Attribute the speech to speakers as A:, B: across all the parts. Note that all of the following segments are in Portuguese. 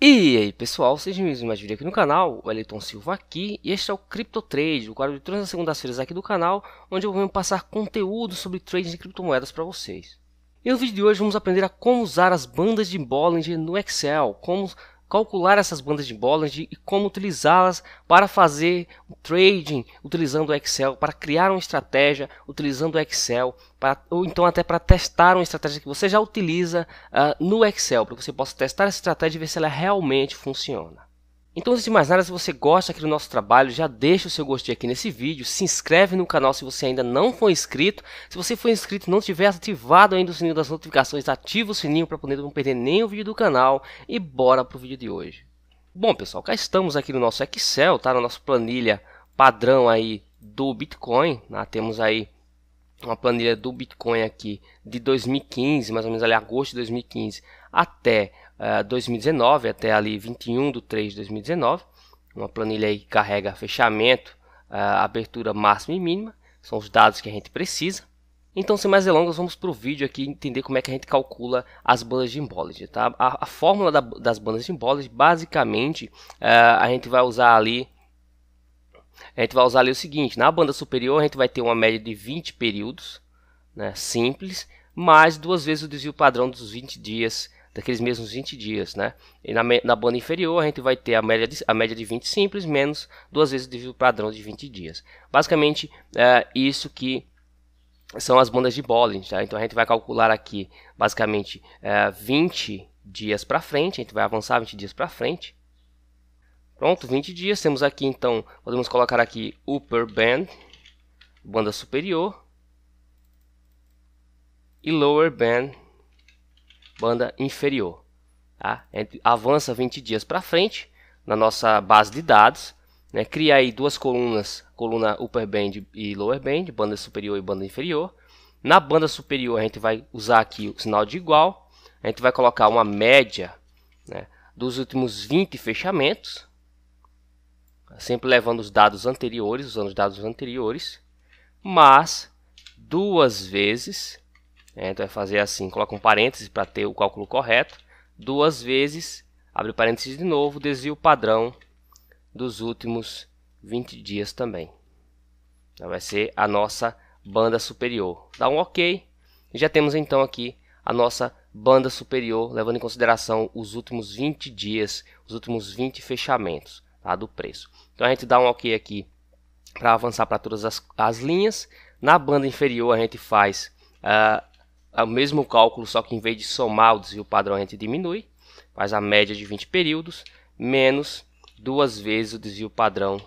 A: E aí pessoal, sejam bem-vindos mais vídeo aqui no canal, o Elton Silva aqui, e este é o Crypto Trade, o quadro de todas as segundas-feiras aqui do canal, onde eu vou passar conteúdo sobre trading de criptomoedas para vocês. E no vídeo de hoje vamos aprender a como usar as bandas de Bollinger no Excel, como calcular essas bandas de Bollinger e como utilizá-las para fazer trading utilizando o Excel, para criar uma estratégia utilizando o Excel, para, ou então até para testar uma estratégia que você já utiliza uh, no Excel, para que você possa testar essa estratégia e ver se ela realmente funciona. Então antes de mais nada, se você gosta aqui do nosso trabalho, já deixa o seu gostei aqui nesse vídeo, se inscreve no canal se você ainda não for inscrito. Se você for inscrito e não tiver ativado ainda o sininho das notificações, ativa o sininho para poder não perder nenhum vídeo do canal e bora pro vídeo de hoje. Bom pessoal, cá estamos aqui no nosso Excel, tá? Na nossa planilha padrão aí do Bitcoin, né? temos aí uma planilha do Bitcoin aqui de 2015, mais ou menos ali agosto de 2015 até 2019 ah, até ali 21 de 3 de 2019. Uma planilha aí que carrega fechamento, uh, abertura máxima e mínima. São os dados que a gente precisa. Então, sem mais delongas, vamos para o vídeo aqui entender como é que a gente calcula as bandas de Inbolid. Tá? A, a fórmula da, das bandas de Inbolid, basicamente, uh, a gente vai usar ali a gente vai usar ali o seguinte, na banda superior a gente vai ter uma média de 20 períodos, né, simples, mais duas vezes o desvio padrão dos 20 dias daqueles mesmos 20 dias, né? E na, na banda inferior a gente vai ter a média de, a média de 20 simples menos duas vezes o desvio padrão de 20 dias. Basicamente é isso que são as bandas de Bollinger, tá? Então a gente vai calcular aqui basicamente é, 20 dias para frente, a gente vai avançar 20 dias para frente. Pronto, 20 dias, temos aqui então, podemos colocar aqui upper band, banda superior, e lower band, banda inferior. Tá? avança 20 dias para frente na nossa base de dados, né? cria aí duas colunas, coluna upper band e lower band, banda superior e banda inferior. Na banda superior a gente vai usar aqui o sinal de igual, a gente vai colocar uma média né, dos últimos 20 fechamentos, sempre levando os dados anteriores, usando os dados anteriores, mas duas vezes é, então, vai é fazer assim, coloca um parêntese para ter o cálculo correto, duas vezes, abre parênteses de novo, desvio padrão dos últimos 20 dias também. Então, vai ser a nossa banda superior. Dá um OK e já temos então aqui a nossa banda superior, levando em consideração os últimos 20 dias, os últimos 20 fechamentos tá, do preço. Então a gente dá um OK aqui para avançar para todas as, as linhas. Na banda inferior a gente faz ah, é o mesmo cálculo, só que em vez de somar o desvio padrão, a gente diminui, faz a média de 20 períodos, menos duas vezes o desvio padrão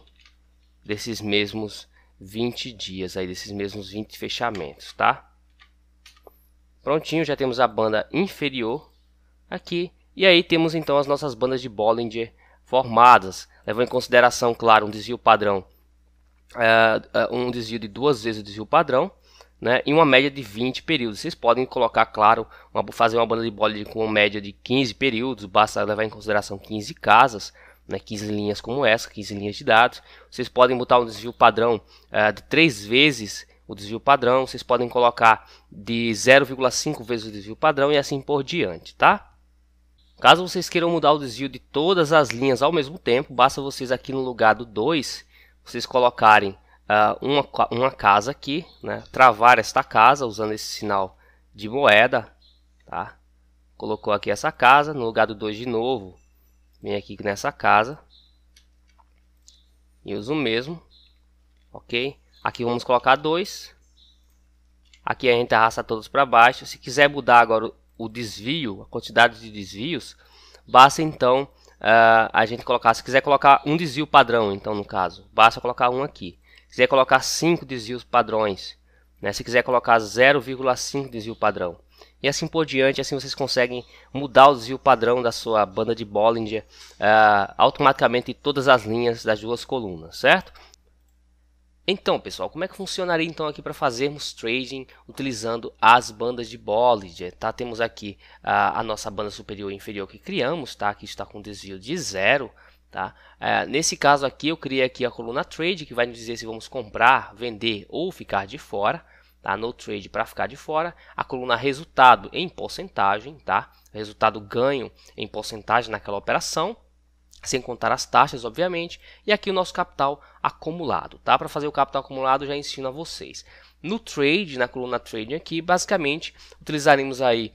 A: desses mesmos 20 dias, aí desses mesmos 20 fechamentos, tá? Prontinho, já temos a banda inferior aqui, e aí temos então as nossas bandas de Bollinger formadas, levando em consideração, claro, um desvio padrão, uh, uh, um desvio de duas vezes o desvio padrão, né, em uma média de 20 períodos. Vocês podem colocar, claro, uma, fazer uma banda de bowling com uma média de 15 períodos, basta levar em consideração 15 casas, né, 15 linhas como essa, 15 linhas de dados. Vocês podem botar um desvio padrão uh, de 3 vezes o desvio padrão, vocês podem colocar de 0,5 vezes o desvio padrão e assim por diante, tá? Caso vocês queiram mudar o desvio de todas as linhas ao mesmo tempo, basta vocês aqui no lugar do 2, vocês colocarem uh, uma, uma casa aqui, né? travar esta casa usando esse sinal de moeda, tá? colocou aqui essa casa, no lugar do 2 de novo, vem aqui nessa casa e uso o mesmo, ok? Aqui vamos colocar 2, aqui a gente arrasta todos para baixo, se quiser mudar agora o desvio, a quantidade de desvios, basta então uh, a gente colocar, se quiser colocar um desvio padrão, então no caso, basta colocar um aqui quiser colocar 5 desvios padrões, né? se quiser colocar 0,5 desvio padrão. E assim por diante, assim vocês conseguem mudar o desvio padrão da sua banda de Bollinger uh, automaticamente em todas as linhas das duas colunas, certo? Então, pessoal, como é que funcionaria então aqui para fazermos trading utilizando as bandas de Bollinger? Tá? Temos aqui uh, a nossa banda superior e inferior que criamos, tá? Aqui está com desvio de zero, Tá? É, nesse caso aqui, eu criei aqui a coluna Trade, que vai nos dizer se vamos comprar, vender ou ficar de fora. Tá? No Trade, para ficar de fora. A coluna Resultado em porcentagem, tá? resultado ganho em porcentagem naquela operação sem contar as taxas, obviamente, e aqui o nosso capital acumulado, tá? Para fazer o capital acumulado, já ensino a vocês. No trade, na coluna trading aqui, basicamente, utilizaremos aí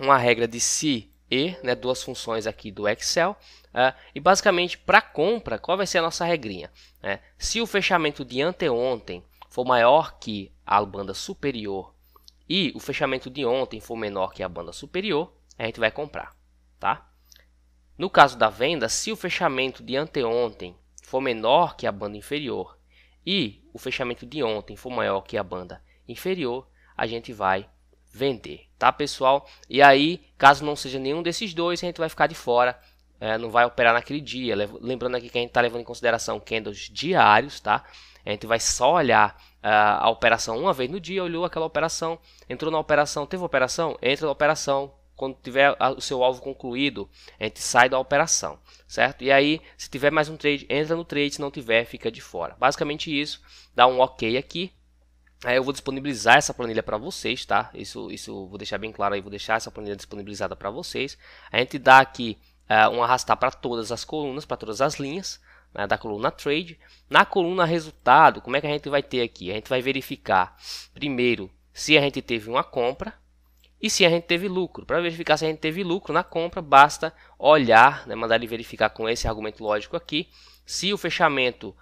A: uma regra de se e, né, duas funções aqui do Excel. Uh, e basicamente para compra, qual vai ser a nossa regrinha? É, se o fechamento de anteontem for maior que a banda superior e o fechamento de ontem for menor que a banda superior, a gente vai comprar, tá? No caso da venda, se o fechamento de anteontem for menor que a banda inferior e o fechamento de ontem for maior que a banda inferior, a gente vai vender, tá pessoal? E aí, caso não seja nenhum desses dois, a gente vai ficar de fora, é, não vai operar naquele dia. Lembrando aqui que a gente está levando em consideração candles diários, tá? A gente vai só olhar uh, a operação uma vez no dia, olhou aquela operação, entrou na operação, teve operação, entra na operação. Quando tiver o seu alvo concluído, a gente sai da operação, certo? E aí, se tiver mais um trade, entra no trade, se não tiver, fica de fora. Basicamente isso, dá um OK aqui, Aí eu vou disponibilizar essa planilha para vocês, tá? Isso, isso vou deixar bem claro aí, vou deixar essa planilha disponibilizada para vocês. A gente dá aqui uh, um arrastar para todas as colunas, para todas as linhas né, da coluna Trade. Na coluna Resultado, como é que a gente vai ter aqui? A gente vai verificar primeiro se a gente teve uma compra e se a gente teve lucro. Para verificar se a gente teve lucro na compra, basta olhar, né, mandar ele verificar com esse argumento lógico aqui, se o fechamento uh,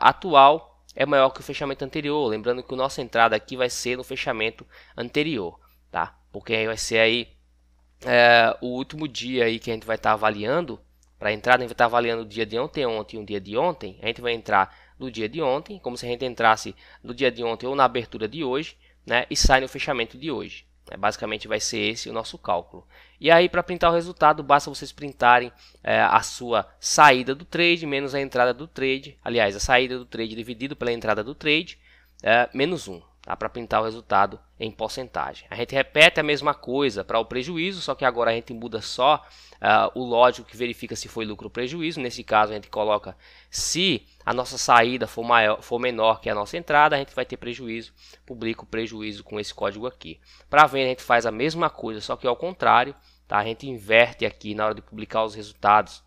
A: atual é maior que o fechamento anterior. Lembrando que a nossa entrada aqui vai ser no fechamento anterior, tá? Porque aí vai ser aí é, o último dia aí que a gente vai estar tá avaliando. Para entrada a gente vai estar tá avaliando o dia de ontem, ontem e o dia de ontem. A gente vai entrar no dia de ontem, como se a gente entrasse no dia de ontem ou na abertura de hoje, né? E sai no fechamento de hoje. É, basicamente vai ser esse o nosso cálculo. E aí para printar o resultado basta vocês printarem é, a sua saída do trade menos a entrada do trade, aliás a saída do trade dividido pela entrada do trade é, menos 1, tá? para printar o resultado em porcentagem. A gente repete a mesma coisa para o prejuízo, só que agora a gente muda só é, o lógico que verifica se foi lucro ou prejuízo. Nesse caso a gente coloca se a nossa saída for, maior, for menor que a nossa entrada, a gente vai ter prejuízo, publica o prejuízo com esse código aqui. Para venda, a gente faz a mesma coisa, só que ao contrário, tá? a gente inverte aqui na hora de publicar os resultados.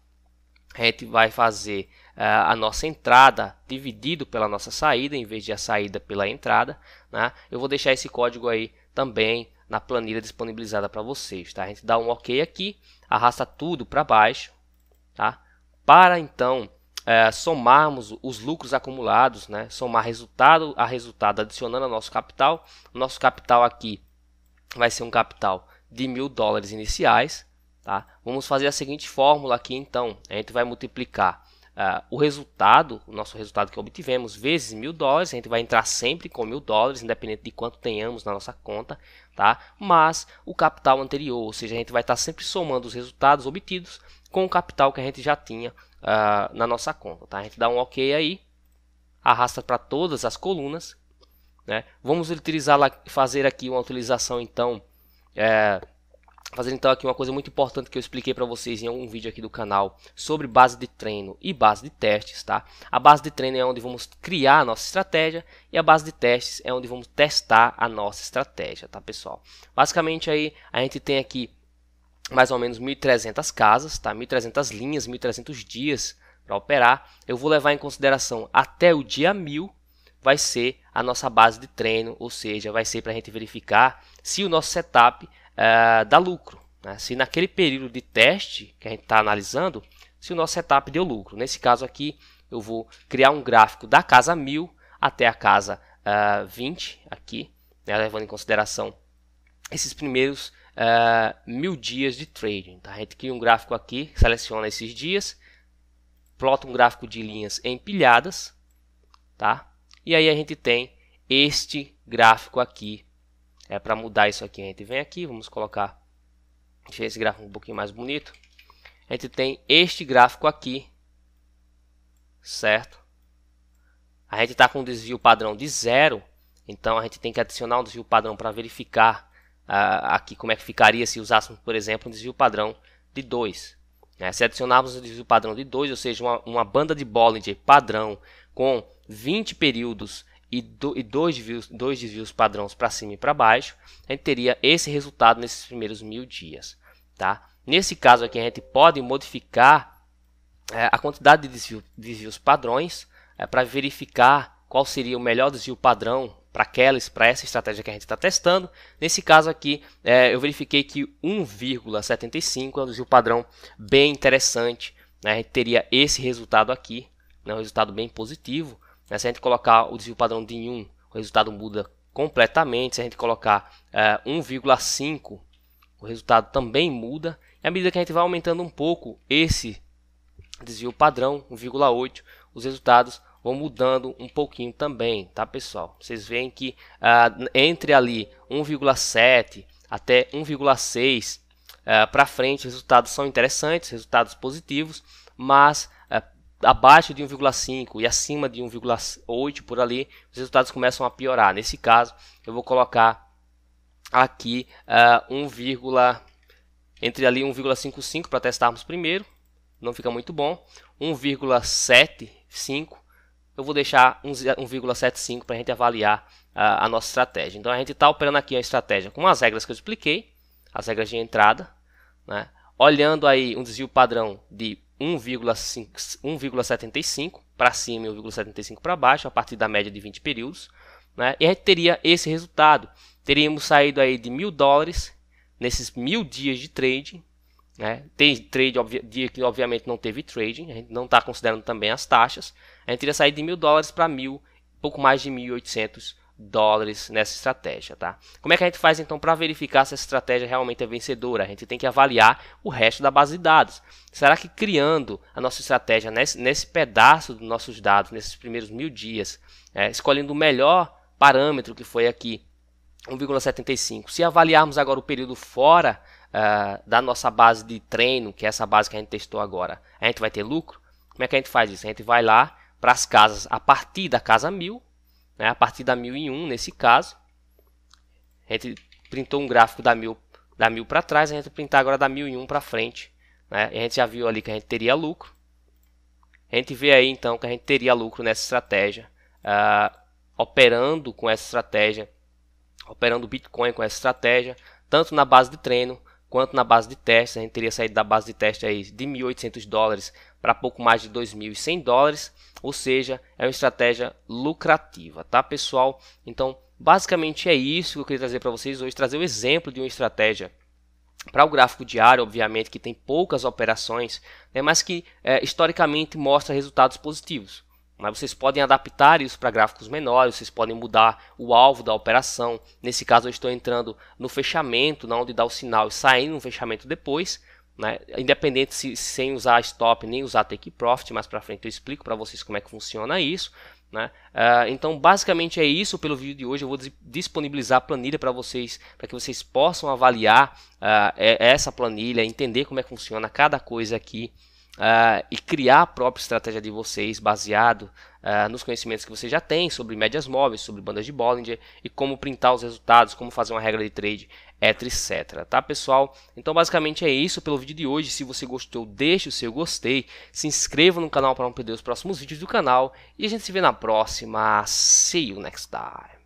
A: A gente vai fazer uh, a nossa entrada dividido pela nossa saída, em vez de a saída pela entrada. Né? Eu vou deixar esse código aí também na planilha disponibilizada para vocês. Tá? A gente dá um OK aqui, arrasta tudo para baixo, tá? para então é, somarmos os lucros acumulados, né? somar resultado a resultado, adicionando ao nosso capital. Nosso capital aqui vai ser um capital de mil dólares iniciais. Tá? Vamos fazer a seguinte fórmula aqui então. A gente vai multiplicar é, o resultado, o nosso resultado que obtivemos, vezes mil dólares. A gente vai entrar sempre com mil dólares, independente de quanto tenhamos na nossa conta. Tá? Mas o capital anterior, ou seja, a gente vai estar sempre somando os resultados obtidos com o capital que a gente já tinha uh, na nossa conta. Tá? A gente dá um OK aí, arrasta para todas as colunas. Né? Vamos utilizar, fazer aqui uma utilização então, é, fazer então aqui uma coisa muito importante que eu expliquei para vocês em um vídeo aqui do canal sobre base de treino e base de testes, tá? A base de treino é onde vamos criar a nossa estratégia e a base de testes é onde vamos testar a nossa estratégia, tá, pessoal? Basicamente aí a gente tem aqui mais ou menos 1.300 casas, tá? 1.300 linhas, 1.300 dias para operar. Eu vou levar em consideração até o dia 1.000 vai ser a nossa base de treino, ou seja, vai ser para a gente verificar se o nosso setup uh, dá lucro. Né? Se naquele período de teste que a gente está analisando, se o nosso setup deu lucro. Nesse caso aqui, eu vou criar um gráfico da casa 1.000 até a casa uh, eh, 20 aqui, né? levando em consideração esses primeiros uh, mil dias de trading. Tá? A gente cria um gráfico aqui, seleciona esses dias, plota um gráfico de linhas empilhadas, tá? E aí a gente tem este gráfico aqui. É para mudar isso aqui, a gente vem aqui, vamos colocar deixa esse gráfico um pouquinho mais bonito. A gente tem este gráfico aqui, certo? A gente está com um desvio padrão de zero, então a gente tem que adicionar um desvio padrão para verificar uh, aqui como é que ficaria se usássemos, por exemplo, um desvio padrão de 2. Né? Se adicionarmos um desvio padrão de 2, ou seja, uma, uma, banda de Bollinger padrão com 20 períodos e, do, e dois, desvios, dois desvios padrões para cima e para baixo, a gente teria esse resultado nesses primeiros mil dias. Tá? Nesse caso aqui, a gente pode modificar é, a quantidade de desvio, desvios padrões é, para verificar qual seria o melhor desvio padrão para aquelas, para essa estratégia que a gente está testando. Nesse caso aqui, é, eu verifiquei que 1,75 é um padrão bem interessante. Né? A gente teria esse resultado aqui, né? um resultado bem positivo. Né? Se a gente colocar o desvio padrão de 1, o resultado muda completamente. Se a gente colocar é, 1,5, o resultado também muda. E à medida que a gente vai aumentando um pouco esse desvio padrão, 1,8, os resultados vão mudando um pouquinho também, tá pessoal? Vocês veem que ah, entre ali 1,7 até 1,6 ah, para frente, resultados são interessantes, resultados positivos, mas ah, abaixo de 1,5 e acima de 1,8 por ali, os resultados começam a piorar. Nesse caso, eu vou colocar aqui uh, ah, 1, entre ali 1,55 para testarmos primeiro, não fica muito bom. 1,75 eu vou deixar 1,75 para a gente avaliar a, nossa estratégia. Então a gente está operando aqui a estratégia com as regras que eu expliquei, as regras de entrada, né? olhando aí um desvio padrão de 1,75 para cima e 1,75 para baixo, a partir da média de 20 períodos. Né? E a gente teria esse resultado. Teríamos saído aí de mil dólares nesses mil dias de trading né? Tem trade, dia que obviamente não teve trading, a gente não está considerando também as taxas. A gente iria sair de mil dólares para mil, pouco mais de 1.800 dólares nessa estratégia, tá? Como é que a gente faz então para verificar se essa estratégia realmente é vencedora? A gente tem que avaliar o resto da base de dados. Será que criando a nossa estratégia nesse, nesse pedaço dos nossos dados, nesses primeiros mil dias, é, escolhendo o melhor parâmetro que foi aqui, 1,75, se avaliarmos agora o período fora ah, da nossa base de treino, que é essa base que a gente testou agora, a gente vai ter lucro? Como é que a gente faz isso? A gente vai lá para as casas a partir da casa 1000, né, a partir da 1001 nesse caso. A gente printou um gráfico da 1000 da 1000 para trás, a gente vai printar agora da 1001 para frente. Né? E a gente já viu ali que a gente teria lucro. A gente vê aí então que a gente teria lucro nessa estratégia, uh, operando com essa estratégia, operando Bitcoin com essa estratégia, tanto na base de treino quanto na base de teste, a gente teria saído da base de teste aí de 1.800 dólares para pouco mais de 2.100 dólares, ou seja, é uma estratégia lucrativa, tá pessoal? Então, basicamente é isso que eu queria trazer para vocês hoje, trazer o um exemplo de uma estratégia para o gráfico diário, obviamente, que tem poucas operações, né, mas que é, historicamente mostra resultados positivos. Mas vocês podem adaptar isso para gráficos menores, vocês podem mudar o alvo da operação. Nesse caso, eu estou entrando no fechamento, na onde dá o sinal e saindo no fechamento depois. Né? Independente se sem usar stop nem usar take profit, mais para frente eu explico para vocês como é que funciona isso. Né? Uh, então, basicamente é isso pelo vídeo de hoje. Eu vou disponibilizar a planilha para vocês, para que vocês possam avaliar uh, essa planilha, entender como é que funciona cada coisa aqui uh, e criar a própria estratégia de vocês baseado uh, nos conhecimentos que vocês já têm sobre médias móveis, sobre bandas de Bollinger e como printar os resultados, como fazer uma regra de trade, etc. Tá, pessoal? Então, basicamente é isso pelo vídeo de hoje. Se você gostou, deixe o seu gostei, se inscreva no canal para não perder os próximos vídeos do canal e a gente se vê na próxima. See you next time.